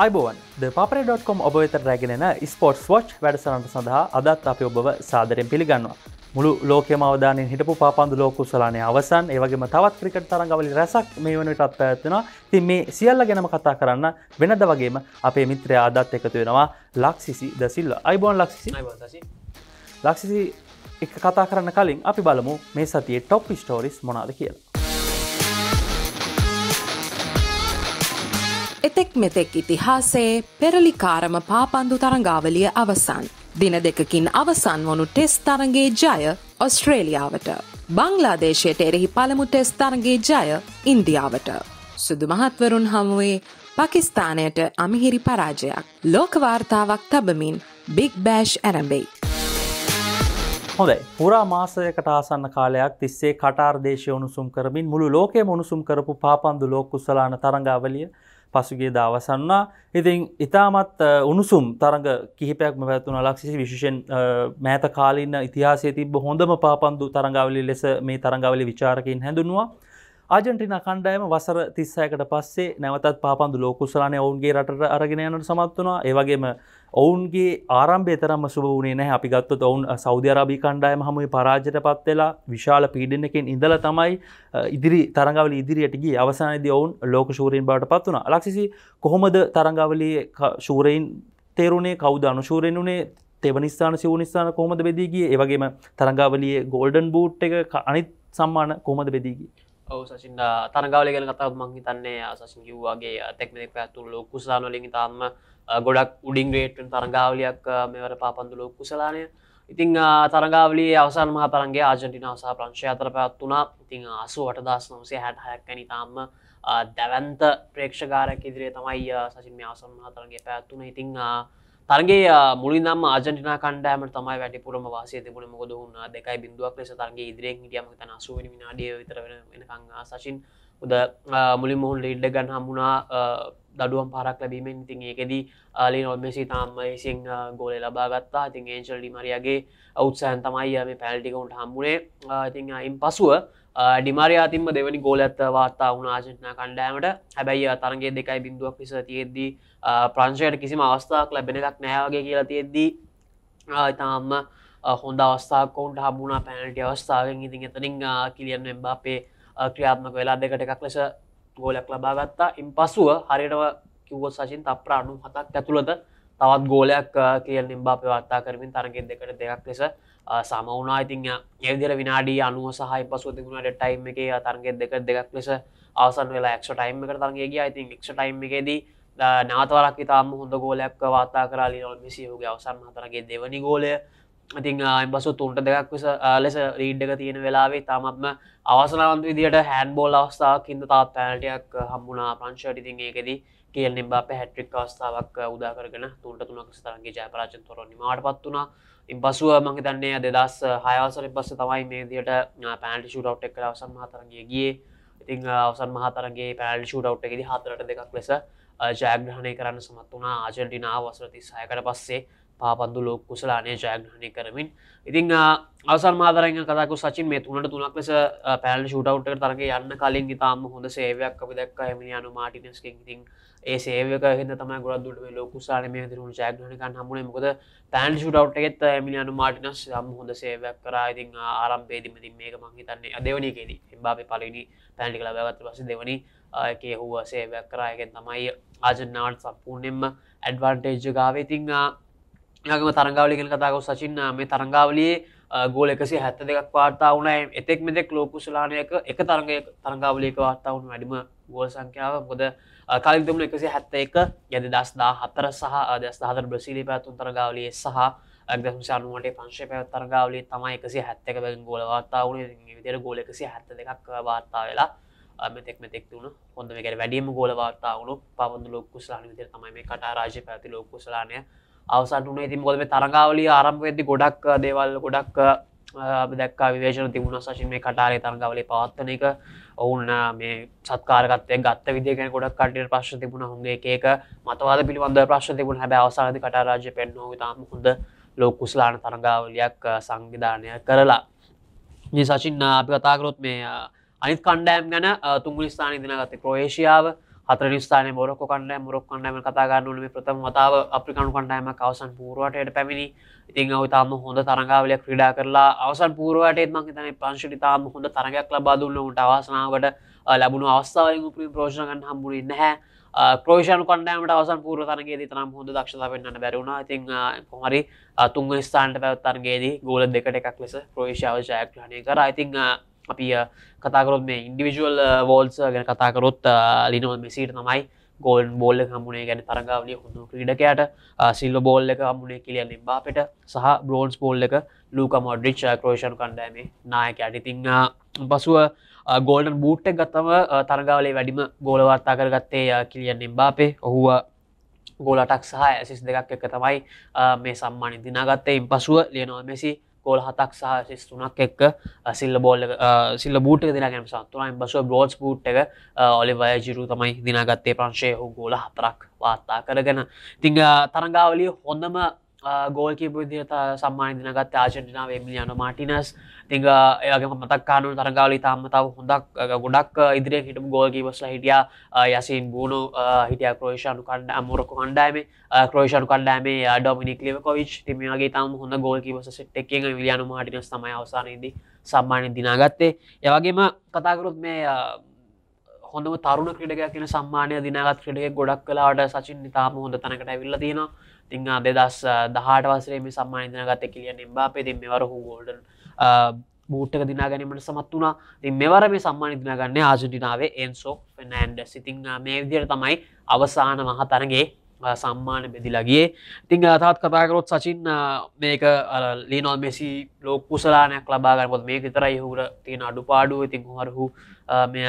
අයිබෝවන් පාපරේ.කොම් ඔබ වෙත රැගෙනෙන ස්පෝට්ස් වෝච් වැඩසනට සඳහා අදත් අපි ඔබව සාදරෙන් පිළිගන්නවා මුළු ලෝකම අවධානින් හිටපු පාපන්දු ලෝකුසලානය අවසන් ඒවගේම තවත් ක්‍රිකට තරඟවලි රැසක් මේ වනටත් පැත්වෙනවා තින් මේ සියල්ල ගැනම කතා කරන්න වෙනද වගේම අපේ මිත්‍රය අදත් එකතු වෙනවා ලක්සිසි දසිල්ල අයිබෝන් ලක්සිසි ලක්සිසි එක කතා කරන්න කලින් අපි බලමු මේ සතියේ ටොප් ස්ටෝරිස් මොනාද කියලා එතෙක් මෙතෙක් ඉතිහාසේ පෙරලිකාරම පාපන්දු තරංගාවලිය අවසන්. දින දෙකකින් අවසන් වනු ටෙස් තරගේ ජය ඔස්ට්‍රේලියාවට. බංලාදේශයට එරෙහි පළමු ටෙස් තරගේ ජය ඉන්දියාවට. සුදු මහත්වරුන් හමුවේ පකිස්ථානයට අමිහිරි පරාජයක්. ලෝකවාර්තාවක් තබමින් බික් බෑෂ් ඇරඹෙයි. හොඳයි පුරා මාසයකට ආසන්න කාලයක් තිස්සේ කටාර් දේශය උණුසුම් කරමින් මුළු ලෝකය මොනුසුම් කරපු පාපන්දු ලෝකුසලාන තරංගාවලිය පසුගේ දවසන්නා ඉතින් ඉතාමත් උණුසුම් තරඟ කිහිපයක්ම පැත්වන ලක්ෂසි විශෂෙන් මෑත කාලින්න ඉතිහාසේ තිබ හොඳම පාපන්දු තරඟාවලි ලෙස මේ තරඟාවලි විචාරකින් හැඳුනවා ආජෙන්ටින කණ්ඩායම වසර තිස්සයකට පස්සේ නැවතත් පාපන්දු ලෝකුසලානය ඔවුන්ගේ රට අරගෙනයනට සමත් වනවා ඒවගේම ඔවුන්ගේ ආරම්භය තරම සුබ වනේ නැහැ අපි ගත්තොත් ඔවුන් සෞධ්‍යරාබි කණ්ඩායම හමුවේ පරාජයට පත් වෙලා විශාල පීඩන එකෙන් ඉඳල තමයි ඉදිරි තරඟවල ඉදිරියටගේ අවසානද ඔවුන් ලෝක ශූරයෙන් බාට පත් වුණ ලක්සිසි කොහොමද තරඟවලේ ශූරයින් තේරුණේ කෞද අනුශූරෙන් වනේ තෙවනිස්ථාන සිවනිස්ථාන කොහොමද බෙදීගේ ඒවගේම තරඟාවලිය ගෝල්ඩන් බූට් එක අනිත් සම්මාන කොහොමද බෙදීගේ ඔව සසින් තරගාවල ගැන කතාව මංහිතන්නේ සසින් කිව්වාගේ තෙක්මෙක් පැත්තුල් ලොකුසානොලින් තාම ගොඩක් උඩින් ගේටන් තරගාවලියක් මෙවට පාපන්දුලු කුසලානය ඉතිං තරගාවලි අවසන් මහ තරන්ගේ ආජටිනාසා ප්‍රංශය අතර පැත්වනා ඉතිං අසු වටදස් නොසේ හැටහැක්කැනි තාම දැවන්ත ප්‍රේක්ෂකාරක ඉදිරේ තමයි සසින් අවසන් හතරන්ගේ පැත්වන ඉතිං තරගේ මුලින්දම් ආජටිනා කණ්ඩෑම තමයි වැටිපුරම වාසය තිබුණ මොද හන්න දෙකයි බිදුවක් ලෙස තරගේ ඉදිරෙන් හිටියම තන අසුවනි නාඩිය විතර වෙන වෙනකං සසින් උද මුලින් මුහුන් ලෙඩ්ඩ ගන්න හම්බුණා දඩුවම් පරක් ලැබීමෙන් ඉතින් ඒකෙදී ආලි නොල්මෙසි තාම්මයිසිං ගෝල ලබාගත්තා ඉතින් ඒන්ශල්ඩි මරියගේ අවත්සෑන් තමයි මේ පැල්ටිකවුන්ට හම්බුණේ ඉතින් අයිම් පසුව ඩිමරයාතිම දෙවැනි ගෝලඇත්ත වාර්තා වුණනාශනා කණ්ඩෑමට හැබැයි අතරන්ගේ දෙකයි බිඳුවක් පිස තියෙද්දී ප්‍රංශයට කිසිම අවස්ථාවක් ලැබෙනක් නෑවගේ කියලා තියෙද්දී ඉතාම හොඳ අවස්ථාකෝන්ට හබුණා පැනට අවස්ථාවෙන් ඉතින් එතනින් කිලියන්න එම්බාපේ ක්‍රියාත්මක වෙලා දෙකට එකක් ලෙස ගෝලයක් ලබාගත්තා ඉම් පසුව හරියටව කිව්වොත් සශින් තප්‍ර අනු හතක් ඇතුළද තවත් ගෝලයක් කියල නිම්බා පවත්තා කරමින් තරගෙන් දෙකට දෙයක් ලෙස සමවුණනා ඉතින් ඒදිර විනාඩි අනුව සහහි පසුව තිගුණට ටයිම් එක තරගෙන් දෙක දෙකක් ලෙස අවසන් වෙලා එක්ෂ ටයිම් එක තරගේ ගිය ඉතින් එක්ෂ ටයිම් එකෙදී නවතවලක් ඉතාම හොඳ ගෝලයක් වාතා කරලා ලිනොල් මිසිහුගේ අවසන් හතරගේ දෙවනි ගෝලය ඉතිං එම්බසු තුන්ට දෙකක් විස ලෙස රීඩ්ඩක තියෙන වෙලාවේ තාමත්ම අවසනාවන්ත විදිට හැන් බෝල් අවස්ථාවක් හිද තාත් පැනටයක් හම්බුණා ප්‍රංශට ඉතින් ඒකෙදී කියල් නිබා පැහැට්‍රික් අවස්ථාවක් උදාකරගෙන තුන්ට තුනක් ස්තරන්ගේ ජයපරාචන් තොර නිමාට පත් වුණා ඉම්බසුව මං හිතන්නේ දෙදස් හයවසර පස්ස තමයි මේ දිට පැන්ටි ෂුටව් එක් අවසන් මහතරගේ ගිය ඉතිං අවසන් මහතරගේ පැල් ෂුටව් එකෙදි හතරට දෙකක් ලෙස ජයග්‍රහණය කරන්න සමත් වුණා ආජල්ටිනා වසරති සයකට පස්සේ පාපන්දු ලෝක කුසලානය ජයග්‍රහණය කරමින් ඉතිං අවසල් මාදරය කතක සචින් මේ තුනට තුනක් ලෙස පැල් ෂුටවට් තරගේ යන්න කලින් ඉතාම හොඳ සේවයක් අපි දක් ඇමිනියනු මාටිනස්කින් ඉතින් ඒ සේවක හිද තම ගොරදුට ලෝකුසානම දරු ජයග්‍රහණකන් හමුණේ මොකද පැල් ෂුටව්ටගෙත් ඇමිනියනු මාටිනස් යම් හොඳ සේවයක් කරා ඉතින් ආරම්පේදිමති මේක මංහිතන්නේ අදවනයකෙදී එබාප පලනි පැල්ලි කළ බැගත් පස දෙවනි කියහුව සේවයක් කරායගෙන් තමයි ආජනාට සම්පූර්ණයෙන්ම ඇඩ්වාන්ටේජ්ජ ගාවේ තිංහා යගම තරගාවලි කෙන කතාව සචින්න මේ තරංගාවලියේ ගෝල එකසි හැත්ත දෙකක් වාර්තා වනයි එතෙක් මෙදෙක් ලෝකුශලානයක එක තරග තරංගාවලියක වාර්තාවන් වැඩිම ගෝල් සංඛ්‍යාව ගොද කලින්තුම එකසි හැත්ත එක යද දස්දා හතර සහ දස්ථාතර බ්‍රසිලි පැත්තුන් තරගාවලියේ සහ අදසානුවට පංශය පැත් තරගාවලේ තමයි එකසි හැත්තක බැගින් ගෝල වාර්තාවන විදිර ගෝල එකසි හැත්ත දෙකක් වාර්තා වෙලා මෙතෙක් මෙතෙක් වුණු හොඳ මේකට වැඩියම ගෝල වාර්තාාවුණු පබඳ ලොක්කුස්ලාන විදිර තමයි මේ කටා රාජ පැති ලොක්කුස්ලානය අවසන් වනේ ති මොද මේ තරඟාවලිය ආරම්භ ඇති ගොඩක් දේවල් ගොඩක් දැක් විවේශන තිබුණ සශි මේ කටාරය තරඟාවලේ පවත්වන එක ඔවුන්න මේ සත්කාරගත්තය ගත්ත විදිගෙන ගොඩක් කටිය ප්‍රශ් තිබුණ හොගේ එකක මතවාද පිළිබඳ ප්‍රශ් තිබුණ හැබ අවසාධ කටාරාජ පෙන්නවා තාම හොඳ ලෝකුස්ලාන තරඟාවලයක් සංවිධානය කරලා නිසාචින් අපි කතාකරොත් මේ අනිත් කණ්ඩෑම් ගැන තුංගලි ස්ථාන දිනගත ක්‍රෝේෂියාව හතර ස්ථාන මොරොක්ක කණඩ මොරොක් කණඩම කතාගන්නල ප්‍රථම වතාව අප්‍රිකණු කණ්ඩායම අවසන් පූරුවටයට පැමිණි ඉතින් අව තාම හොඳ තරඟාවලය ක්‍රඩා කරලා අවසන් පූරුවට එත්ම තන ප්‍රංශි තාම හොඳ තරගයක් ලබාදුන්න උට අවසනාවට ලැබුණු අවස්ථාවල පින් ප්‍රෝෂණගන් හම්බුරින් නැහැ ප්‍රෝෂන් කොන්ඩෑමට අවසන් පූර තරගේදී තනම් හොඳ දක්ෂතා වෙන්නට බැරුණා ඉතින් හොමරි තුන්ව ස්ථාන්ට පැවත්තරගේදී ගෝල දෙකට එකක් ලෙස ප්‍රවේශාව ජයග්‍රහණය කර ඉතිං අපි කතාකරොත් මේ ඉන්ඩිවිජුවල් වෝල්ස ගැන කතාකරොත් ලිනවල් මෙසිට තමයි ගෝල් බෝල්ල හමුණේ ගැන තරගාවලිය හොඳු ක්‍රඩකයට සිල්ල බෝල්ල එක හමුණේ කියලිය ලිම්බාපට සහ බ්‍රෝන්ස් බෝල්ල එක ලූක මොඩ්ඩිච් ක්‍රෝෂණ කණ්ඩෑමේ නායක අඩිතිං පසුව ගෝල්ඩන් බූට්ටක් ගත්තම තරගාවලේ වැඩිම ගෝලවර්තා කරගත්තේ කිලියන් එම්බාපේ ඔහුව ගෝලටක් සහ ඇසිස් දෙකක් එක තමයි මේ සම්මානය දිනාගත්තේ ඉන් පසුව ලියනොව මෙසි ගෝල් හතක් සහ සිස් තුනක් එක්ක සිල්ල බෝල්ල සිල්ල බූට දිනගෙන සතුරයි බසුව බ්‍රෝඩ්ස් බූට් එක ඔලිවය ජිරු තමයි දිනගත්තේ ප්‍රංශය හෝ ගෝල හතරක් වාර්තා කරගෙන තිං තරගාවලිය හොඳම ගෝල් කිපු දිනත සම්මාන දිනගත් ආජටිනාව එමිලියන මාටිනස් තිංග ඒගේ මතක්කානු තරගාවල තාමතාව හොඳක් ගොඩක් ඉදිරිය හිටම ගෝල් කිවස්ල හිටිය යසින් ගුණු හිටිය ක්‍රෝේෂානු කණ්ඩ අමුරක කණ්ඩෑම ක්‍රෝෂානු කණ්ඩෑම ඩොමිනික් ලිවකොවිච් තිමගේ තම හොඳ ගෝල් කිවස සිට්ක් විලියනු මාටිනස් තමයි අවසානයේදී සම්මානය දිනාගත්තේ ඒවගේම කතාකරුත් මේ හොඳම තරුණ ක්‍රඩගයක් කියෙන සම්මානය දිනගත් ක්‍රඩගේ ගොඩක් කලාට සචින් නිතාම හොඳ තනකට ඇවිල්ල තියෙනවා තිං දෙදස් දහට වසේ මේ සම්මාධනගත කිලිය නිම්බාපේ තින් මෙවරහු ගෝල්ඩන් බූට්ටක දිනා ගැනීමට සමත් වුණා තින් මෙවර මේ සම්මාන දිනගන්න ආජටිනාවේ එන්සෝ ෆනන්ඩ සිතිං මේ විදිර තමයි අවසාන මහතරගේ සම්මාන බෙදිලගේ ඉතිං අතත් කතාකරොත් සචින් මේක ලීනොල් මෙසි ලෝක කුසලානයක් ලබාගරපොත් මේ විතරයි හුර තියෙන අඩු පාඩුව ඉතිං හරහු මෙය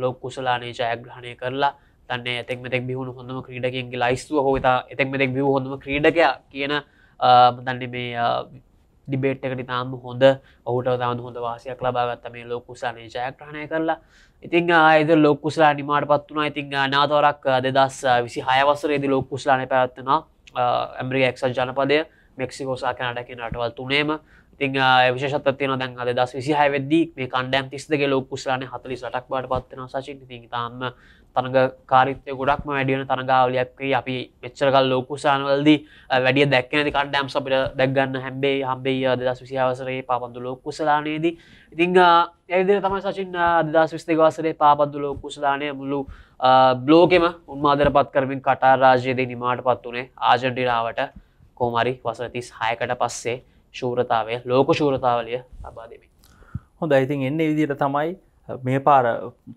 ලෝක කුසලානේ ජයග්‍රහණය කරලා තන්නේ එතෙක් මෙතෙක් බිහුණු හොඳම ක්‍රීඩකයන්ගේ ලයිස්තුව හෝතා එතෙක් මෙතෙක් බිය හොඳම ක්‍රීඩකයා කියන තන්නේ මේ ඩිබේට් එකට තාම හොඳ ඔහුට තම හොඳ වාසියක් ලබාගත්ත මේ ලෝකුසානේ ජයග්‍රහණය කරලා ඉතින් ආයද ලොක්කුස්ලා නිමාට පත්වනා ඉතිං නාතවරක් දෙදස් විසි හයවසරේද ලොක්කුස්ලාන පැවත්වනා ඇම්රි එක්සල් ජනපදය මෙක්සිකෝසා කනට කියෙන අටවල් තුනේම ඉතිං විශෂත්තියන දැන් අද දස් විසි හයවෙද්දී මේ කණ්ඩෑම් තිස්දගේ ලොක්කුස්ලාන හතලි සටක් බාට පත්වන සචි ඉතින් තාම තරඟ කාරිත්ය ගොඩක්ම වැඩියන තරඟාවලයක්ේ අපි මෙච්චරකල් ලෝකුසානවලදී වැඩිය දැක්කනති කණ්ඩෑම් අපිට දැක්ගන්න හැම්බේ හම්බේ අදස් විසිහවසරේ පාපන්දු ලෝකුසලානයේදී ඉතිං ඇවිදිර තම සචින් අදස් විස්තකවසරේ පාපන්දු ලෝකුසලානය මුල්ලු බ්ලෝකෙම උන්මාදර පත් කරමින් කටා රාජයේදී නිමාට පත් වනේ ආජන්ටිනාවට කෝමරි වසතිස් හයකට පස්සේ ශූරතාවය ලෝක ශූරතාවලිය ලබා දෙමින් හොඳ ඉතින් එන්න විදිට තමයි මේ පාර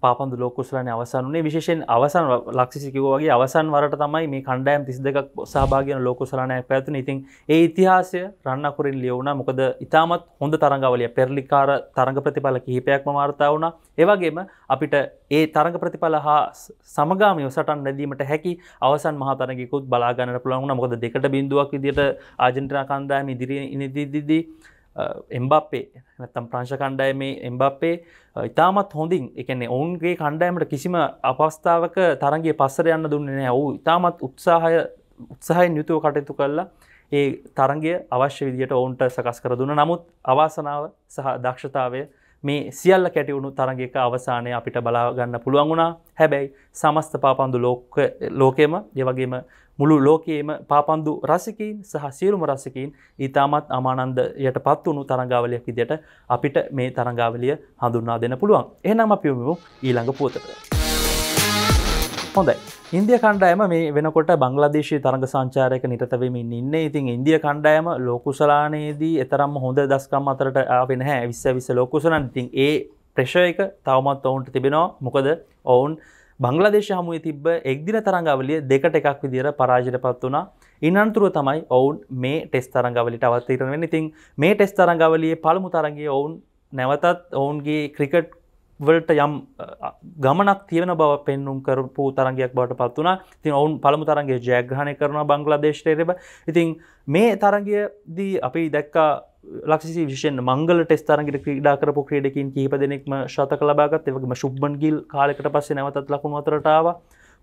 පාපන්දු ලෝකුසලන අවසන් වනේ විශේෂෙන් අවසන් ලක්ෂිසිකව වගේ අවසන් වරට තමයි මේ කණ්ඩයම් තිස් දෙකක් සභාගෙන ලෝකුසලනය පැත්තුන ඉතින් ඒ ඉතිහාසය රන්නකුරින් ලියවුණ මොකද ඉතාමත් හොඳ තරඟවලිය පෙරලිකාර තරඟ ප්‍රතිඵල කිහිපයක්ම වාර්තා වුණ ඒවගේම අපිට ඒ තරඟ ප්‍රතිඵල හා සමගාමය සටන් නැදීමට හැකි අවසන් මහතරගකුත් බලාගන්න පුළන්ුණ මොකද දෙකට බිඳුවක් විදිට ආජෙන්ටනා කණ්ඩායම ඉදිරි ඉනිදිදිදී එම්බාපේ නැතම් ප්‍රංශ කණ්ඩායමේ එම්බාපේ ඉතාමත් හොඳින් එකන්නේ ඔවුන්ගේ කණ්ඩායමට කිසිම අපස්ථාවක තරන්ගේ පස්සර යන්න දුන්නේ නෑ ඔවු ඉතාමත් උත්සාහය උත්සාහයෙන් යුතුව කටයුතු කල්ලා ඒ තරන්ගේ අවශ්‍ය විදියට ඔවුන්ට සකස් කර දුන්න නමුත් අවාසනාව සහ දක්ෂතාවය මේ සියල්ල කැටිවුණු තරගේක අවසානය අපිට බලාගන්න පුළුවන් වුණා හැබැයි සමස්ත පාපන්දු ලෝකයම දෙවගේම මුළු ලෝකයේම පාපන්දු රසිකයින් සහ සියලුම රසිකයින් ඉතාමත් අමානන්දයට පත් වුණු තරංගාවලයක් විදියට අපිට මේ තරංගාවලිය හඳුන්වා දෙන්න පුළුවන්. එහෙනම් අපි යමු ඊළඟ පුවතට. හොඳයි. ඉන්දිය කණ්ඩායම මේ වෙනකොට බංග්ලාදේශී තරඟ සංචාරයක නිරත වෙමින් ඉන්නේ. ඉතින් ඉන්දිය කණ්ඩායම ලෝකුසලානයේදී එතරම්ම හොඳ දස්කම් අතරට ආවේ නැහැ. 20 20 ලෝකුසලන්. ඉතින් ඒ ප්‍රෙෂර් එක තවමත් ඔවුන්ට තිබෙනවා. මොකද ඔවුන් බංගලදේශ හමුවේ තිබ්බ එක්දින තරංගවලිය දෙකට එකක් විදිර පරාජයට පත් වුණා. ඉන්නන්තුරුව තමයි ඔවුන් මේ ටෙස් තරංගවලට අවත්තීරන වෙන ඉතින් මේ ටෙස් තරංගවලියේ පළමු තරගේ ඔවුන් නැවතත් ඔවුන්ගේ ක්‍රිකට් වලට යම් ගමනක් තියෙන බව පෙන්නුම් කරපු තරගයක් බවට පත් වනා තින් ඔවුන් පළමු තරන්ගේ ජයග්‍රහණය කරන බංගලාදේශටයරබ ඉතින් මේ තරගයදී අපි දැක්කා ලක්සි විෂෙන් මංගල ටෙස්තරන්ගට ක්‍රඩා කරපු ක්‍රඩකින් කහිප දෙනෙක්ම ශතක ලබාගත් එවම ශුබ්බන්ගිල් කාලෙකට පස්සේ නැවතත් ලකුණු අතරටාව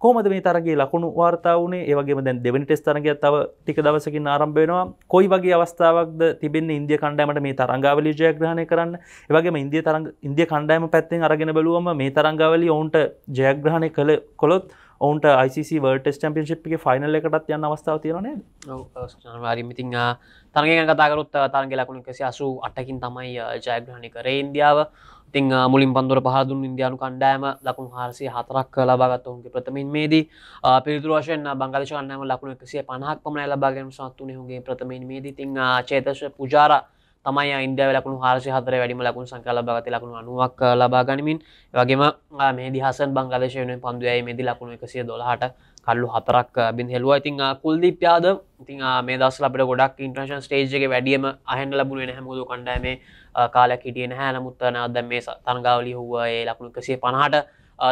කෝමද මේ තරගේ ලකුණු වාර්තාාවනේ ඒවගේ දැන් දෙවනි ටෙස්තරගේ තව ටික දවසකින් ආරම්භයෙනවා කොයි වගේ අවස්ථාවක්ද තිබෙන ඉන්දිය කණ්ඩෑමට මේ තරංගාවලි ජයග්‍රහණය කරන්න ඒවගේම ඉන්දිය තරග ඉන්දිය කණ්ඩෑම පැත්තෙන් අරගෙන බලුවම මේ තරංගාවලි ඔවුන්ට ජයග්‍රහණය කළ කොළොත් ඔවන්ට යිC වර්ටස් චම්පියන්ශිප් එක ෆයිනල් එකටත් යන්න අවස්ථාව තියෙනනේ වාරිමිතිං තරගෙන කතාකරුත් තරගේ ලකුණ එකසි අසු අටකින් තමයි ජයග්‍රහණි කරේ ඉන්දියාව ඉතිං මුලින් පන්දුර පහදුන් ඉන්දයානු කණ්ඩෑම ලකුණ හාරසි හතරක් ලබාගත් ඔුන්ගේ ප්‍රථමින් මේදී පිරිතුර වශයෙන් බංගලශ කන්නම ලකුණ එකසිය පනහක් පමණ ලබාගෙන සත්තුනයහුගේ ප්‍රථමින් මේදී තිං චේතශ පුජාරා තමයි ඉන්ඩ ලකුණු හාසි හතර වැඩිම ලකුණු සංකා ලබාගත ලකුණු අනුවක් ලබා ගනිමින් වගේම මේ දිහස බංගලශයන පන්දුවයි මෙදි ලකුණු එකසිය දොළහට කල්ලු හතරක් බින් හෙලුව ඉතිං කුල්දිීප්‍යාද ඉතින් මේ දස් ලබට ගොඩක් ඉන්ට්‍රශන් ස්ටේජ්ගේ වැඩියම අහන් ලබුණේ හැමුදු කණ්ඩෑම කාල කිටිය නැහැ නමුත් නද මේ තන්ගාවලි හුවයේ ලකුණු කසේ පනහට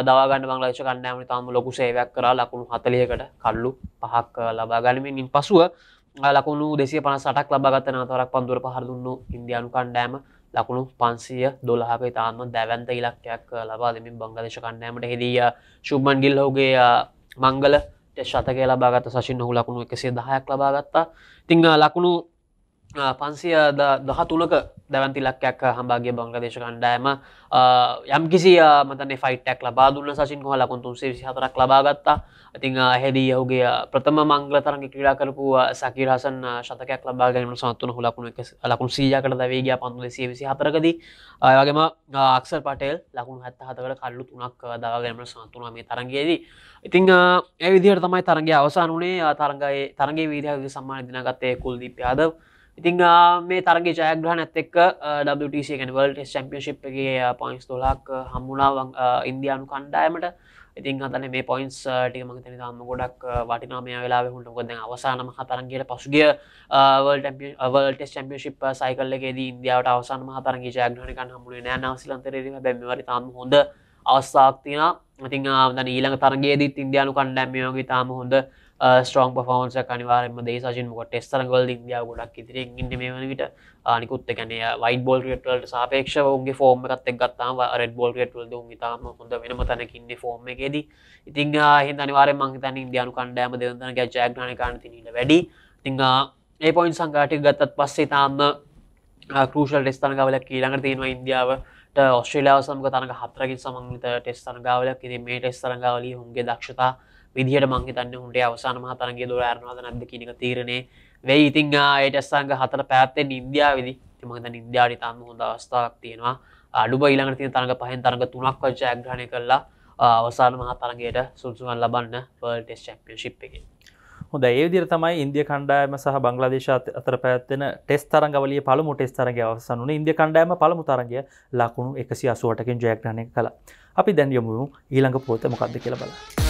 දවාගන්න බංලශ කණ්ඩෑම තාම ලොකු සේවයක් කරා ලකුණු හතලියකට කල්ලු පහක් ලබා ගනිමින් පසුව ලකුණු දෙසේ පන සටක් ලබගත්තන අතරක් පන්දුර පහරදුන්නු ඉන්දයානු කණ්ඩෑම ලකුණු පන්සිය දොලහක තාම දැවන්ත ඉලක්කයක් ලබා දෙමින් බංගදේශ කණ්ඩෑමට හෙදිය ශුබ්මන් ගිල්හෝගේ මංගල ශතක ලබාගත සශින් හු ලකුණු එකසේ දහයක් ලබාගත්තා තිංහ ලකුණු පන්සිය දහ තුනක දැවන්තිලක්යක් හම්බාගේ බංග්‍රදේශ කණ්ඩෑම යම් කිසි මතන ෆයිටක් ලබා දුන්න සසින් කොහ ලකුන්තුන්සේ විසිහතරක් ලබාගත්තා ඉතිං හෙදී යහුගේ ප්‍රථම මංගල තරග ක්‍රීඩා කරපු සකිරහසන් ශතකයක් ලබා ගැනීම සත්තුන හොලකුණ ලකුණු සීජකට දවේගේ පන්දුල සිය විසි හතරකදී අයවගේම අක්සර් පටේල් ලකුණු හැත්ත හතකට කල්ලු තුනක් දවාගැනීම සතුන මේ තරගයේදී ඉතිං ඒ විදිහට තමයි තරගේ අවසාන වනේ තරගගේ තරගේ විදිහගේ සම්මාන දිනගත්තය කුල්දී පාදව ඉතිං මේ තරගේ ජයග්‍රහණත් එක් ටC වල්ට චැම්පියශිප්ගේ පොයින්ස් තුොලක් හම්මුණාවන් ඉන්දයානු කණ්ඩායමට ඉතින් හතන මේ පොයින්ස් ටික මතන දම්ම ගොඩක් වටිනාමය වෙලා හුට ගොද අවසානම හතරන්ගේට පසුගේ වල්ට චැම්පියශිප් සයිකල්ලගේදී ඉන්දියාවට අවසාන හතරගේ ජයග්‍රහණකන් හමුණේ නෑ නවසිලන්තරරීම බැමවරි තම හොඳ අවස්සාක්තින ඉතින් ඊළඟ තරගේදී ඉන්දයානු කණ්ඩෑම්මයෝගේ තාම හොඳ ස්ට්‍රෝන් පෆෝන්ස කනිවාරම දේශන කොට ටෙස්තරගල ඉදියා ගොඩක් ඉදිරෙන් ඉන්න මේ වනවිට uh, අනිකුත් ගැන වයි බොල් ටවලට සාපේක්ෂ ඔුන්ගේ ෆෝර්ම එකත් ගත්තාම රෙඩ බොල් ටවල ුන් තාම හොඳ වෙනම තැනකින්න ෆෝර්ම එකෙදී ඉතිං uh, හි අනිවාර මං තන ඉදයානු කණ්ඩෑම දෙවතන ජක්න කානතිනට වැඩි තිංහ uh, ඒ පොයින් සංකාටි ගත්තත් පස්සේ තාම කෘෂල් ටෙස්තන ගවල කීළඟ තියෙනවා ඉන්දියාව ඔස්ට්‍රේලාව සමග තනක හතරකින් සමන්ත ටෙස් තරගාවලක් ඉති මේ ටෙස් තරගාවලී හුන්ගේ දක්ෂතා විදිහට මංහිතන්න හුන්ට අවසාන මහතරන්ගේ දොර අරනවාද නැද කිනික තීරණය වෙයි ඉතිං ඒටස්සංග හතර පැත්තෙන් ඉන්දයා විදි තිමත ඉන්දයාඩි තන්න හොඳ අවස්ථාවක් තියෙනවා අඩුබ ඉළඟ තිය තරඟ පහෙන් තරඟ තුනක් වච්ච ඇග්‍රහණය කරලා අවසාන මහතරන්ගේට සුල්සුවන් ලබන්න ටෙස් චැම්පියන් ශිප් එක හොඳ ඒදිර තමයි ඉන්දිය කණ්ඩායම සහ බංගලාදේශ අතර පැත්වෙන ටෙස් තරගවලිය පළමු ටෙස් තරගේ අවසන් වන ඉන්දිය කණ්ඩායම පළමු තරගය ලකුණු එකසි අසුවටකින් ජයග්‍රහණය කළ අපි දැන්යමුූ ඊළඟ පෝත මොකක්ද කියල බලා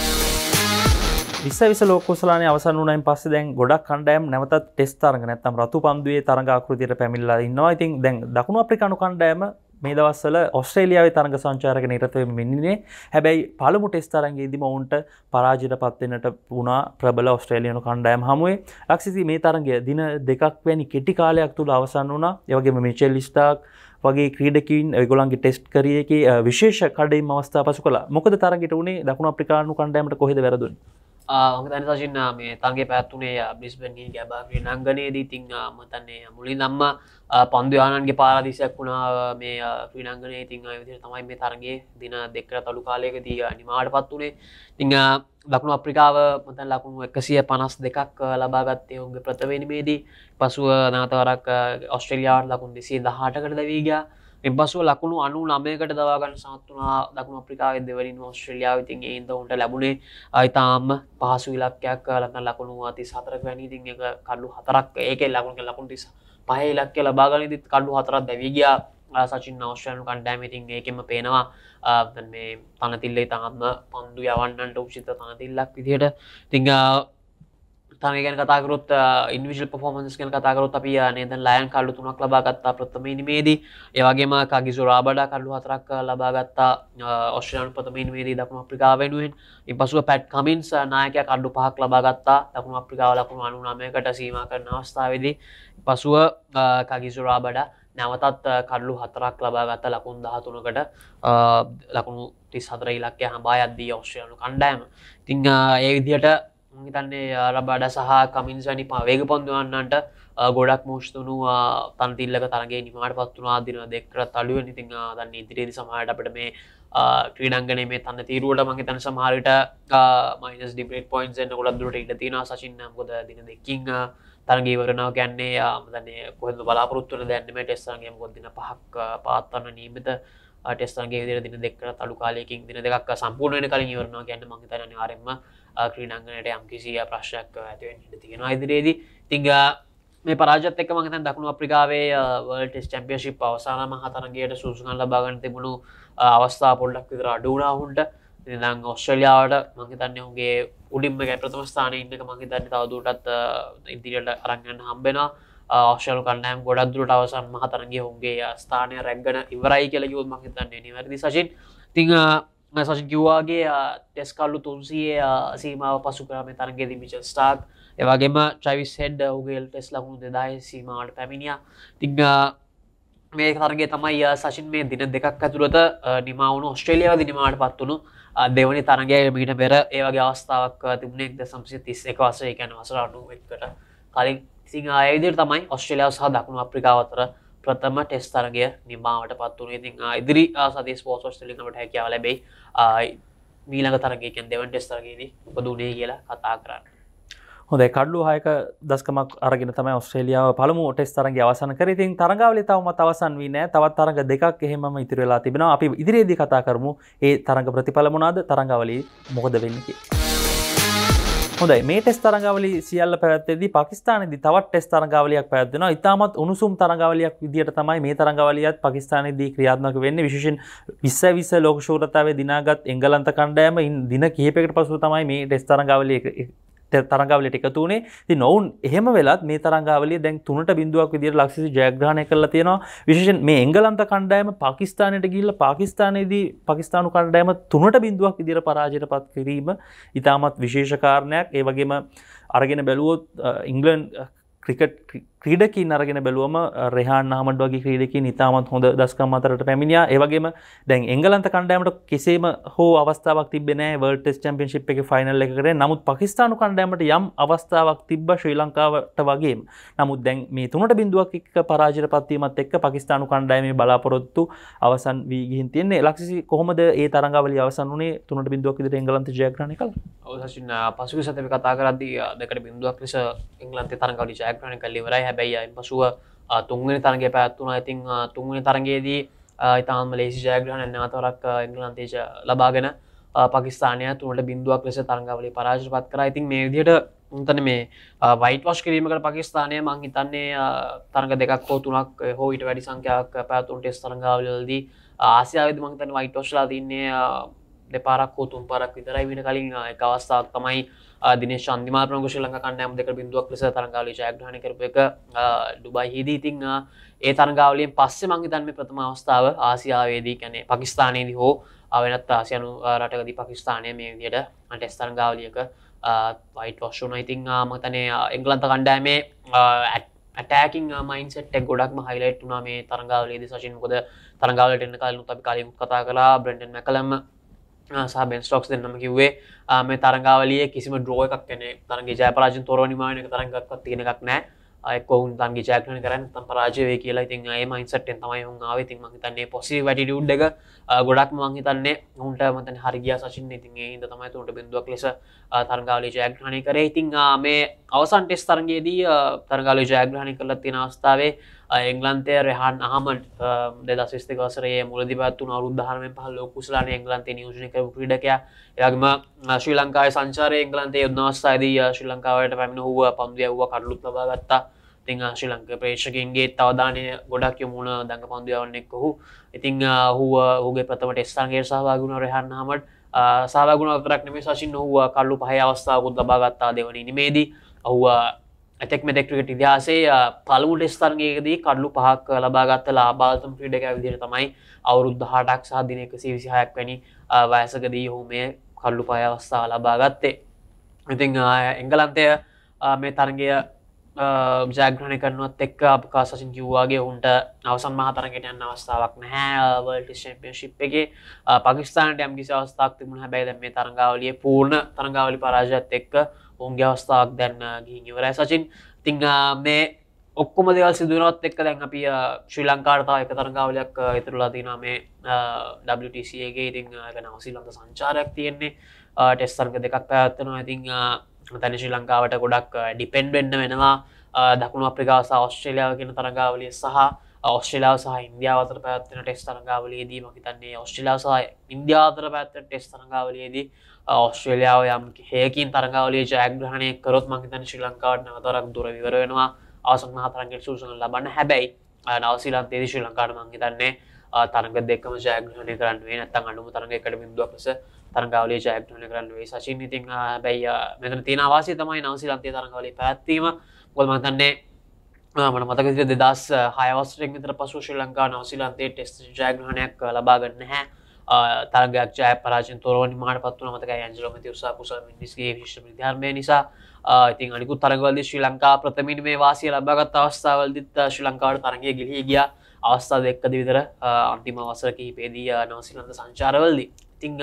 විස්සවිස ලෝකෝසලාන අවසන් වනයින් පස්ස දැන් ගොඩක් කණ්ඩයම් නැවත ටෙස් තරග නැතම් රතු පන්දුවේ තරගාකෘතියට පැමිල්ලා ඉන්නවා ඉතින් දැන් දකුණු අප්‍රිකානු කණ්ඩයම මේ දවස්සල ඔස්ට්‍රේලියාවේ තරග සංචාරක නිරතව මෙන්නේ හැබැයි පළමු ටෙස් තරන්ගේදම ඔවුන්ට පරාජිට පත්වෙනට වුණා ප්‍රබල ඔස්ට්‍රේලියනු කණ්ඩයම් හමුවේ ලක්සිසි මේ තරගය දින දෙකක් වැනි කෙටි කාලයක් තුළ අවසන් වුණා යවගේම මිචෙල් ලිස්ටාක් වගේ ක්‍රීඩකින් ගොලන්ගේ ටෙස්ට් කරියකි විශේෂ කඩේ අවස්ථා පසු කලා මොකද තරගෙට වුණේ දකුණ අප්‍රිකානු කණ්ඩයමට කොහෙද වැරදුන්නේ මතන සසින්න මේ තන්ගේ පැත්තුනේ බ්ලිස්බැන්ගේ ගැබගේ නංගනයේදී තිං මතන්නේ මුලින් දම්ම පන්දයානන්ගේ පාරදිසයක් වුණා මේ ්‍රීනංගනය තිං තමයි මේ තරගේ දින දෙකර තලු කාලයක දී නිමාට පත් වුණේ තිං ලකුණු අප්‍රිකාව මතන් ලකුණු එකසිය පනස් දෙකක් ලබාගත්තය ඔුන්ගේ ප්‍රථවෙනිමේදී පසුව නාතවරක් ඔස්ට්‍රේලයාර් ලකුන් දෙසේ දහටකට දවීගයා එම්පසුව ලකුණු අනු නමයකට දවාගන්න සත්තුනා දකුණ අප්‍රිකාව දෙවරින් ඔස්ට්‍රලියාව ඉතින් ඒද උන්ට ලැබුණේ අයිතාම පහසු ඉලක්කයක් ලන්න ලකුණු අති සතරක් වැනිඉතින් එක කල්ලු හතරක් ඒක ලකුණක ලකුණ තිස පහ ඉලක්ක ලබාගනි දිත් කල්ලු හතරක් දැවීගිය සචින් අවශ්‍යයනු කණ්ඩෑමඉතින් ඒකෙම පේනවා මේ තනතිල්ලේ තාම පන්දු යවන්නට උක්ෂිත තනතිල්ලක් විදිහයට තිංහ තම ගැන කතාකරොත් ඉන්විශල් පොමන්ස් කන කතාකරොත් අපි නේද ලයන් කල්ලු තුනක් ලබාගත්තා ප්‍රථම නිමේදී ඒවගේම කගිසු රාබඩා කල්ලු හතරක් ලබාගත්තා ඔස්්‍රයන් ප්‍රථම නිමේදී දකුණු අප්‍රිකා වෙනුවෙන් ඉන් පසුව පැට් කමින්ස් නායකය කල්ඩු පහක් ලබාගත්තා දකුණු අප්‍රිකාව ලකුණු අනුනාමයකට සීම කරන අවස්ථාවදී පසුව කගිසු රාබඩා නැවතත් කඩලු හතරක් ලබාගත ලකුන් දහතුනකට ලකුණු තිස් හතර ඉලක්කය හබා අද්දී ඔස්්‍රයනු කණ්ඩෑම තිං ඒ විදියට හිතන්නේ යාලබඩ සහ කමින්සනි පවේග පොඳුවන්නන්ට ගොඩක් මෝෂ්තුනු තන්තිල්ලක තරගේ නිමාට පත්වනා දින දෙකර තලුව නිතිං දන්න ඉදිරිදි සමහට අපට මේ ක්‍රීඩංගන මේ තන්න තීරුවට මගේ තන සමහරට මයිනස් ඩිපේට පොයින්සෙන් ගොඩක් දුරට ඉට තින සශින්න ගොද දින දෙකින් තරගේ වරනාව කියන්නේ ආමදන්නේ කොහද බලාපොරොත්තුවන දැන්නම ටෙස්සන්ගේ ගොදදින පහක් පාත්වන්න නීමිත ටෙස්සන්ගේ දින දෙකර තලු කාලයකින් දින දෙක් සම්පූර්ණය කලින් වරනා ගැන්න මගේ තරන ආරෙම ක්‍රීඩංගනයට යම්කිසි ප්‍රශ්යක් ඇතිවෙන් තියෙනවා ඉදිරියේදී තිංග මේ පරාජත් එක් මගතන් දකුණු අප්‍රිකාවේ වල්ටස් චැම්පියශිප් අවසාන මහතරගේයට සූසුනල්ල බාගන තිබුණු අවස්ථා පොල්ඩක් විතර අඩුනාහුන්ට දං ඔස්ට්‍රලියාවට මංහිතන්න හුගේ උඩින්මගේ ප්‍රථම ස්ථාන ඉන්නක මහිතන්න තවදුටත් ඉදිරියට අරගන්න හම්බෙන ශල කන්නෑම් ගොඩක්දුරට අවසන් මහතරගේ හුන්ගේ ස්ථානය රැග්ගන ඉවරයි කියල යුත් මහිතන්නේ නිවැරදි සශින් තිංහ සච කිව්වාගේ ටෙස්කල්ලු තුන්සිය සීමාව පසු කරම තරන්ගේ දිමිච ස්ටාක් ඒවගේම ට්‍රවිස් හෙඩ් උගේල් ටෙස් ලහුණු දෙදායි සීමමාට පැමිණිය තිංහ මේ තරගේ තමයි සශින් මේ දින දෙකක් ඇතුළත නිමවුණු ඔස්ට්‍රේලියාව දිනිමාට පත්වුණු දෙවනි තරගේ මීට පෙර ඒවගේ අවස්ථාවක් තිබුණෙක් ද සම්සි තිස් එක වස එකැන වසර අඩුවකට කලින් සිංහ අයවිදිර තමයි ඔස්ට්‍රේලියාව සහ දකුණු අප්‍රිකාවතර ප්‍රථම ටෙස් තරගය නිමාවට පත්වන ඉතින් ඉදිරි සති ස්පෝසෝස් ලිකට හැකියාව ලැබයි මීලක තරගයකෙන් දෙවන් ටෙස් තරගේදී උපදුනේ කියලා කතා කරන්න හොඳ කඩ්ලු හයක දස්කමක් අරගෙන තමයි ඔස්ට්‍රේලියාව පළමු ටෙස් තරගේ අවසන කර ඉතින් තරගාවලි තවමත් අවසන් වී නෑ තවත් තරග දෙකක් එහෙමම ඉතිරවෙලා තිබෙනවා අපි ඉදිරියේදී කතා කරමු ඒ තරග ප්‍රතිඵලමුණාද තරගාවලි මොකද වෙන්නේ කියලා හොඳයි මේ ටෙස් තරගවලි සියල්ල පැත්තෙද පකිස්ානද තවත් ටෙස් තරගවලයක් පැත්වෙන ඉතාමත් උණුසුම් තරගවලයක් විදිට තමයි මේ තරගවලියත් පකිස්ානයේදී ක්‍රියාත්මක වෙන්න විශෂෙන් විස්ස විස ලෝකෂූරතාව දිනාගත් එංගලන්ත කණ්ඩෑම ඉන් දින කියපෙකට පසු තමයි මේ ටෙස් තරගවලිය තරගාවලට එකතු වනේ ති නොවුන් එහෙම වෙලත් මේ තරගාවල දැන් තුනට බිඳුවක් විදිර ලක්ෂසි ජයග්‍රහණය කරලා තියෙනවා විශේෂෙන් මේ එංගලන්ත කණ්ඩායම පාකිස්ානයට ගිල්ල පාකිස්ානයේදී පකිස්ානු කණ්ඩායම තුනට බිඳුවක් විදිර පරාජයට පත් කිරීම ඉතාමත් විශේෂකාරණයක් ඒවගේම අරගෙන බැලුවොත් ඉංගලන් ක්‍රිකට් ක්‍රීඩකින් අරගෙන බැලුවම රෙහා නාමඩ වගේ ක්‍රීඩකින් ඉතාමත් හොඳ දස්කම් අතරට පැමිණියා ඒවගේම දැන් එංගලන්ත කණ්ඩෑමට කෙසේම හෝ අවස්ථාවක් තිබෙන වර්ටස් චම්පියන්ශිප් එක ෆයිනල් එකරේ නමුත් පකිස්ානු කණ්ඩෑමට යම් අවස්ථාවක් තිබ්බ ශ්‍රී ලංකාවට වගේ නමුත් දැන් මේ තුනට බිඳුවක් එක් පරාජර පත්වීමත් එක් පකිස්ානු කණ්ඩෑමේ බලාපොරොත්තු අවසන් වී ගිහින් තියන්නේ ලක්සි කොහොමද ඒ තරඟවල අවසන් වනේ තුනට බිඳුවක් ඉදිර එංගලන්ත ජයග්‍රණ කළ අවසන් පසු සතම කතා කරදී දෙකට බිඳුවක් ලෙස එංගලන්තේ තරඟවලි ජයග්‍රණ කල්ලිවරයි හැබැයි අයින් පසුව තුන්ගනි තරගේ පැත්වුණ ඉතිං තුන්ගනි තරගේදී ඉතාම ලේසි ජයග්‍රහණ නතරක් ඉංගලන්තේශ ලබාගෙන පකිස්ානය තුනට බින්දුවක් ලෙස තරංගවලි පරාශ පත් කර ඉතින් මේ දියට උන්තන මේ වයිට වස් කිරීමකට පකිස්ානය මං හිතන්නේ තරග දෙකක් හෝ තුනක් හෝ ඉට වැඩි සංඛ්‍යයක් පැතුන් ටෙස් තරංගාවලදී ආසියාවිද මංතන වයිටෝශ්ලා තින්නේ දෙපාරක් හෝ තුන් පරක් විතරයි වෙන කලින් එක අවස්ථාවක් තමයි දින ශන්දිමා ප්‍රංග ශ්‍රී ලංකා කණ්ඩායම් දෙක බිඳුවක් ලෙස තරඟාවලිය ජයග්‍රහණය කරපු එක ඩුබයිහිදී ඉතින් ඒ තරඟාවලියෙන් පස්සේ මං හිතන්නේ ප්‍රථම අවස්ථාව ආසියාවේදී කියන්නේ පාකිස්තානයේදී හෝ වෙනත් ආසියානු රටකදී පාකිස්තානය මේ විදියට ටෙස්ට් තරඟාවලියක වයිට් වොෂ් වුණා ඉතින් මතනේ එංගලන්ත කණ්ඩායමේ ඇටෑකින් මයින්සට ගොඩක් මහිලට් වනා මේ තරංගාවලේද සශින් කොද තරංගාවලට එන්න කලු අපි කලින් කතා කලා බ්‍රෙන්ඩන් මැකලම සහ බෙන් ස්ටොක්ස් දෙන්නම කිව්වේ මේ තරගාවලිය කිසිම ද්‍රෝ එකක් කෙනෙ තරගේ ජයපරාජන් තොරනිමානක තරගක්වත් තියෙන එකක් නෑ එකොවන් තන්ගේ ජයක්න කරන්න තම් පරාජය කියලා ඉතින් ඒ මයින්සටෙන් තමයි හුන්ාව ති මහිතන්නේ පොසි වැටි ඩුඩ් එක ගොඩක් මංහිතන්නේ හුන්ට මත හරිගිය සශින් ඉතින් හිද තමයි තුන්ට බිඳුවක් ලෙස තරගාලි ජයග්‍රහණය කරේ ඉතිං මේ අවසන්ටෙස් තරගේදී තරගාලි ජයග්‍රහණය කරලත් තින අවස්ථාවේ එංගලන්තය රහන් අහමට දෙද සිස්තක වසරේ මුලදි පත්තු අවරුද්ධහරම පහල කුසලාන එංගලන්තේ නියෝජනක ක්‍රඩකය එයක්ම ශ්‍රී ලංකායි සංචාර එංගලන්තේ යොදනවස්ථායිදී ශ්‍රී ලංකාවට පැමිණ හුව පන්දිය වූ කරලුත් ලබාගත්තා ඉතිං ශ්‍රී ලංක ප්‍රේශකන්ගේ තවධානය ගොඩක් යොමුණ දඟ පන්දියවන්නෙක් ඔහු ඉතිං හුව හුගේ ප්‍රථමට ස්ථාන්ගේ සහවාගුණ රහන්නහමට සාගුණ අතරක් නම සශි නොහුව කල්ලු පහ අවස්ථාවකුත් ලබාගත්තා දෙවනි නිමේදී ඔහුවා ඇතෙක් මෙඩෙක්ට්‍රිකට ඉදහසේ පළවු ටෙස්තරගේදී කඩලු පහක් ලබාගත්ත ලාබාල්තම් ක්‍රීඩක විදිර තමයි අවුරුද්ධ හටක් සාධනයක සිවිසිහයක් වැනි වයසකදී ඔහු මේ කල්ලු පය අවස්ථාව ලබාගත්තේ ඉතිං එංගලන්තය මේ තරගය ජාග්‍රණය කරනුවත් එක්ක අපකා සසින් කිව්වාගේ උන්ට අවසන් මහතරගට යන්න අවස්ථාවක් නැහැවල්ටිශම්පියශිප් එක පකිස්ානට යම්ගිසි අවස්ථාක් තිබුණ හැබැයිද මේ තරගාවලිය පූර්ණ තරගාවලි පරාජත් එක්ක ඔන්ගේ අවස්ථාවක් දැන්න ගිහින් ඉවරයි සචින් තිං මේ ඔක්කොම දෙවල් සිදුවනොත් එක්ක දැන් අපිය ශ්‍රී ලංකාර්තා එක තරගාවලයක් ඉතුරලා තිනා මේ ගේ ඉතිං ගැන හසිල්ලඳ සංචාරයක් තියෙන්නේ ටෙස් සර්ග දෙකක් පැත්වනවා ඉතිං තැන ශ්‍රී ලංකාවට ගොඩක් ඩිපෙන්් වෙන්න වෙනවා දකුණු අප්‍රිකාස ඔස්ට්‍රේලියාව කියෙන තරගාවලිය සහ ඔස්ට්‍රේලාව සහ ඉන්දියාවතර පැත්වන ටෙස් තරගාවලයේදී මහිතන්නේ ඔස්ට්‍රේලාසාහ ඉන්දියාතර පැත්ත ටෙස් තරගාවලයේදී ඔස්ට්‍රේලියාව යම් හයකින් තරගවලේ ජයග්‍රහණය කරොත් මංහිතන ශ්‍රී ලංකාවට නවතරක් දුර විවරෙනවා අවසන් හතරන්ගේ සූසන ලබන්න හැබැයි නවසීලන්තේද ශ්‍රී ලංකාට මංහිතන්නේ තරග දෙක්ම ජයග්‍රහණය කරන්නේ නැත්තන් අනුම තරග එකට බිදුවක්ස තරගවලේ ජයග්‍රහණය කරන්නේ සචින් ඉතිං බැයි මෙතන තියෙන අවාසය තමයි නවසීලන්තේ තරගවලේ පැත්වීම ගොල් මතන්නේ මන මතක දෙදස් හයවස්රෙන් තර පසු ශ්‍රී ලංකා නවසිලන්තේ ටෙස් ජයග්‍රහණයක් ලබාගන්න හැ තරගයක් ජය පරාජ තොරවනි මාට පත්වන මතක ඇන්ජලමති උසා කුස මිනිස්ගේ විශ්ම ධර්ම නිසා ඉතින් අනිකු තරගවලදි ශ්‍රී ලංකා ප්‍රථමින් මේ වාසිය ලබාගත් අවස්ථාවල්දිත් ශ්‍රී ලංකාවට තරගේ ගිලිහි ගිය අවස්ථාව දෙක්කද විතර අන්තිම වසර කිහිපේදී නවසිලන්ද සංචාරවලදී ඉතිං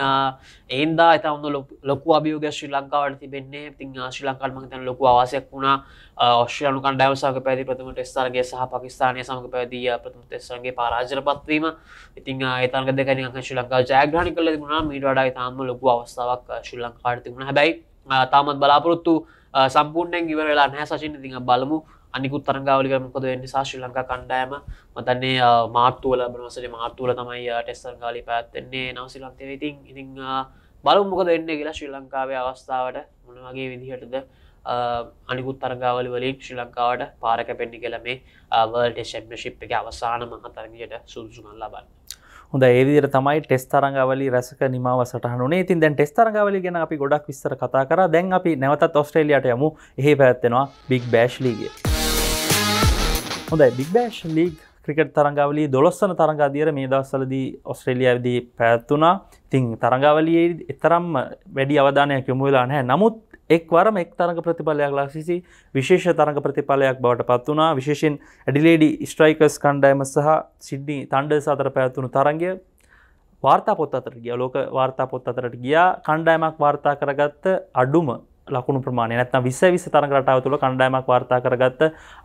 ඒන්දා එතවුණු ලොකු අභියෝග ශ්‍රී ලංකාවට තිබෙන්නේ ඉතිං ශ්‍රී ලංකාල් මහිතන ලොකු අවසයක් වුණා ඔස්්‍රයලු කණ්ඩවසාක පැදි ප්‍රථම ටෙස්සාරගේ සහ පකිස්ානය සමඟ පැදිය ප්‍රථම ටෙස්සරගේ පාරාජර පත්වීම ඉතින් ඒතන්ක දෙකන ශ්‍රී ලංකා ජයග්‍රහණ කල තිබුණා මීට වඩා තාම ලොකු අවස්ථාවක් ශ්‍රී ලංකාට තිබුණ හැබැයි තාමත් බලාපොරොත්තු සම්පූර්ණයෙන් ඉවරලා නැහැ සචින තිහ බලමු අනිකු තරංගාවලික මොකද වෙන්න ශශ්‍රී ලංකා කණ්ඩෑම මතන්නේ මාර්තුවල බනවසට මාර්තුවල තමයි ටෙස්සර් කාලි පැත්තෙන්නේ නවසිලන්තේ ඉතින් ඉතිං බලු මොකද එන්න කියලා ශ්‍රී ලංකාවේ අවස්ථාවට මොන වගේ විදිහටද අනිකුත් තරගාවල වලින් ශ්‍රී ලංකාවට පාරක පෙන්ඩි කළ මේ අවල්ට ශැම්මශිප් එක අවසාන මහතරගයට සුදුසුනල් ලබන්න හොඳ ඒදිර තමයි ටෙස් තරගවලි රැසක නිමාව සටහනේ ඉතින් දැන් ටෙස් තරගවලි ගැන අපි ගොඩක් විස්තර කතා කර දැන් අපි නැවතත් ඔස්ට්‍රේලියට යමු එහි පැත්තෙනවා බික් බෑශ් ලීගේ හොඳයි බික්බෑශ් ලීග ක්‍රිකට් තරංගාවලි දොස්සන තරංගාදියර මේ දස්සලදී ඔස්ට්‍රේලියාවදී පැත්වනා තිං තරංගාවලියේ එතරම් වැඩි අවධානයක් යොමුවෙලා නෑ නමුත් එක්වරම එක් තරඟ ප්‍රතිඵලයක් ලක්සිසි විශේෂ තරඟ ප්‍රතිඵලයක් බවට පත් වනා විශේෂෙන් ඇඩිලේඩි ස්ට්‍රයිකස් කණ්ඩයම සහ සිද්ඩි තන්ඩ සතර පැත්වුණු තරංගය වාර්තා පොත් අතර ගිය ලෝක වාර්තා පොත් අතරට ගියා කණ්ඩායමක් වාර්තා කරගත්ත අඩුම ලකුණු ප්‍රමාණය නැත්නම් 20 20 තරඟ රටාව තුළ කණ්ඩායමක් වාර්තා කරගත්ත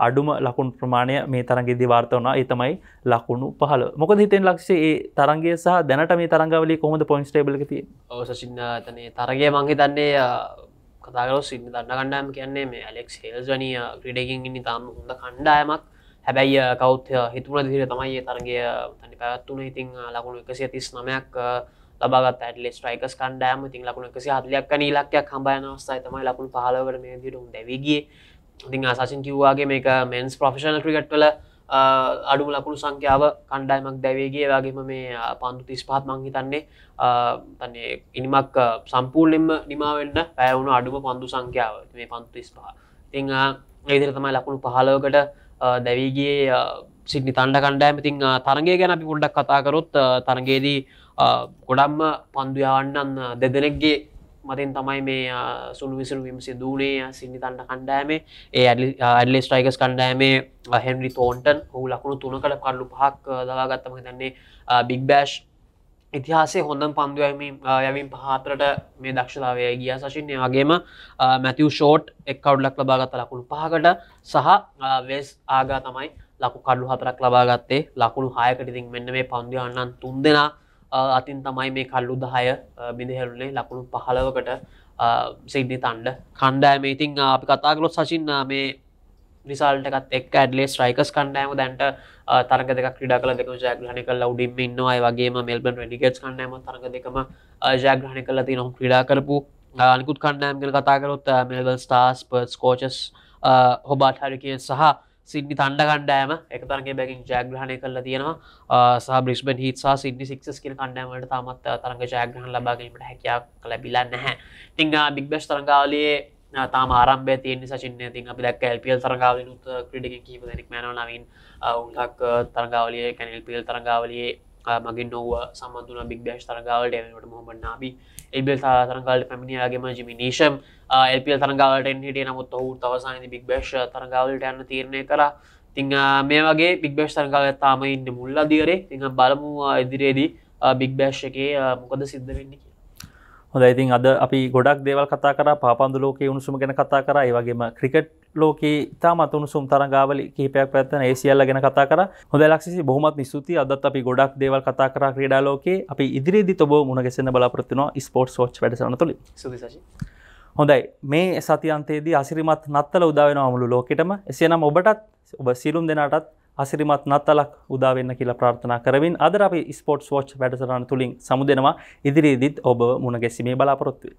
අඩුම ලකුණු ප්‍රමාණය මේ තරඟයේදී වාර්තා වුණා. ඒ තමයි ලකුණු 15. මොකද හිතෙන ලක්ෂ්‍ය ඒ තරඟය සහ දැනට මේ තරඟවලිය කොහොමද පොයින්ට්ස් ටේබල් එකේ තියෙන්නේ? ඔව් සචින් එතන තරගය මම හිතන්නේ කතා කරලා සින්න දන්න කණ්ඩායම කියන්නේ මේ ඇලෙක්ස් හෙල්ස් වැනි ක්‍රීඩකයන් ඉන්න තාම හොඳ කණ්ඩායමක්. හැබැයි කවුත් හිතුණ දිහට තමයි ඒ තරගය තනි පැවැත්තුනේ. ඉතින් ලකුණු 139ක් ලබාගත් ඇටල ස්ට්‍රයිකස් කණ්ඩෑම ඉතින් ලකුණ එකසි හදලයක් නීලක්යක් හම්බයන අවස්ථයි තමයි ලකුණු පහලවට මේ දිටුම් දැවගේ ඉතින් ආසාසින් කිව්වාගේ මේක මෙන්ස් ප්‍රෆෙෂන ක්‍රිකට්වල අඩුම ලකුණු සංඛ්‍යාව කණ්ඩායමක් දැවේගේ වගේම මේ පන්දු තිස් පහත් මංහිතන්නේ තන්නේ ඉනිමක් සම්පූර්ණෙන්ම නිමාවෙන්ට පැවුණු අඩුම පන්දු සංඛ්‍යාව මේ පන්තු තිස් පහ තිං ඒදිර තමයි ලකුණු පහලෝකට දැවීගේ සිටි තන්ඩ කණ්ඩෑම ඉතිං තරගේ ගැන අපි පුඩක් කතාකරොත් තරගේදී ගොඩම්ම පන්දුයාවන්නන් දෙදෙනෙක්ගේ මතින් තමයි මේ සුළු විසිරුවීම සිදුවනේ සිනිතන්න කණ්ඩෑමේ ඒ ඇඩලි ස්ටයිකස් කණ්ඩෑමේ හෙන්රි තෝන්ටන් හු ලකුණු තුනකට කල්ලු පහක් දවාගත්තම තන්නේ බික් බෑෂ් ඉතිහාසේ හොඳම් පන්දුවම යවින් පහතරට මේ දක්ෂතාවය ගිය සශින්නේ වගේම මැතිව් ෂෝට් එක් කවුඩ්ලක් ලබාගත ලකුණු පහකට සහ වෙස් ආගා තමයි ලකු කඩු හතරක් ලබාගත්තේ ලකුණු හයකටිතින් මෙන්න මේ පන්දියන්නන් තුන් දෙනා අතින් තමයි මේ කල්ලු දහය බිඳහැරුණේ ලකුණු පහලවකට සිද්ධි තන්ඩ කණ්ඩෑ මේ ඉතිං අපි කතාගලොත් සසින්න මේ රිසල්ටකත් එක් ඇඩලේ ස්ට්‍රයිකස් කණ්ඩෑම දැන්ට තරග දෙක ක්‍රඩ කල දෙක ජයග්‍රහණ කල උඩින්ම ඉන්නවා වගේ මෙල්බන් වැඩිගෙට් කණ්ඩෑම තරග දෙකම ජයග්‍රහණ කල ති නොම් ක්‍රඩා කරපු අනිකුත් කණ්ඩෑම්ගල කතාකරොත් මෙල්බල් ස්ටාස් පර්ස් කෝචස් හොබාටහරිකය සහ සිඩි තන්ඩ කණ්ඩෑම එකතරගේ බැකින් ජයග්‍රහණය කල තියෙනවා සහ බිස්බන් හිත් සහ සිඩි සික්ස් කියන කණ්ඩෑමට තමත් තරග ජයග්‍රහණ ලබාගීමට හැකයක් ලැබිලා නැහැ තිංහ බික්බස් තරගාවලයේ තා ආරම්භය තියන්නේ සචින්න ති අපි දැක් ඇල්පියල් තරගාව නුත් ක්‍රඩික කීප දෙනෙක් මැනනවින් උන්හක් තරගාවලිය කැනල්පියල් තරගාවලියේ මගින් නොව සම්බඳන බික් බේෂ් තරගාවලට එනට මොහමන්නාබී එල්බල් තරගල පැමිණියයාගේම ජිමිනේෂම් එල්පල් තරගලට හිටිය නමුත් ඔහු තවසාන බික් බේෂ තරගලට යන්න තීරණය කර තිං මේ වගේ බික්බේෂ් තරගල තාම ඉන්න මුල්ලා දියරේ තිහ බලමු ඉදිරියේදී බික් බෑෂ් එකේ මොකද සිද්ධ වෙන්නේ හොඳ ඉතින් අද අපි ගොඩක් දේවල් කතා කර පාපන්දු ලෝකයේ උණුසුම ගැන කතා කර ඒ වගේම ක්‍රිකට් ලෝක තාම තුනුසුම් තරගාවල කහිපයක් පැත්තන ඒසිල්ල ගැන කතා කර හොද ලක්සි බොහමත් නිස්තුති අදත් අපි ගොඩක් දේවල් කතා කර ක්‍රඩා ලෝකේ අපි ඉදිරිදි තොබ මුණගෙසන්න බලාපොත්තින ස්පෝට් ෝච් වැඩසන තුළ හොඳයි මේ සතියන්තයේදී අසිරිමත් නත්තල උදාවෙන අමුළු ලෝකෙටම එසයනම් ඔබටත් ඔබ සිලුම් දෙනාටත් අසිරිමත් නත්තලක් උදාවෙන්න කියලා ප්‍රාර්ථනා කරමින් අදර අපි ස්පෝට් ෝච් වැඩසරන තුළින් සමුදෙනවා ඉදිරිදිත් ඔබ මුණගැසීමේ බලාපොරොත්තුවේ.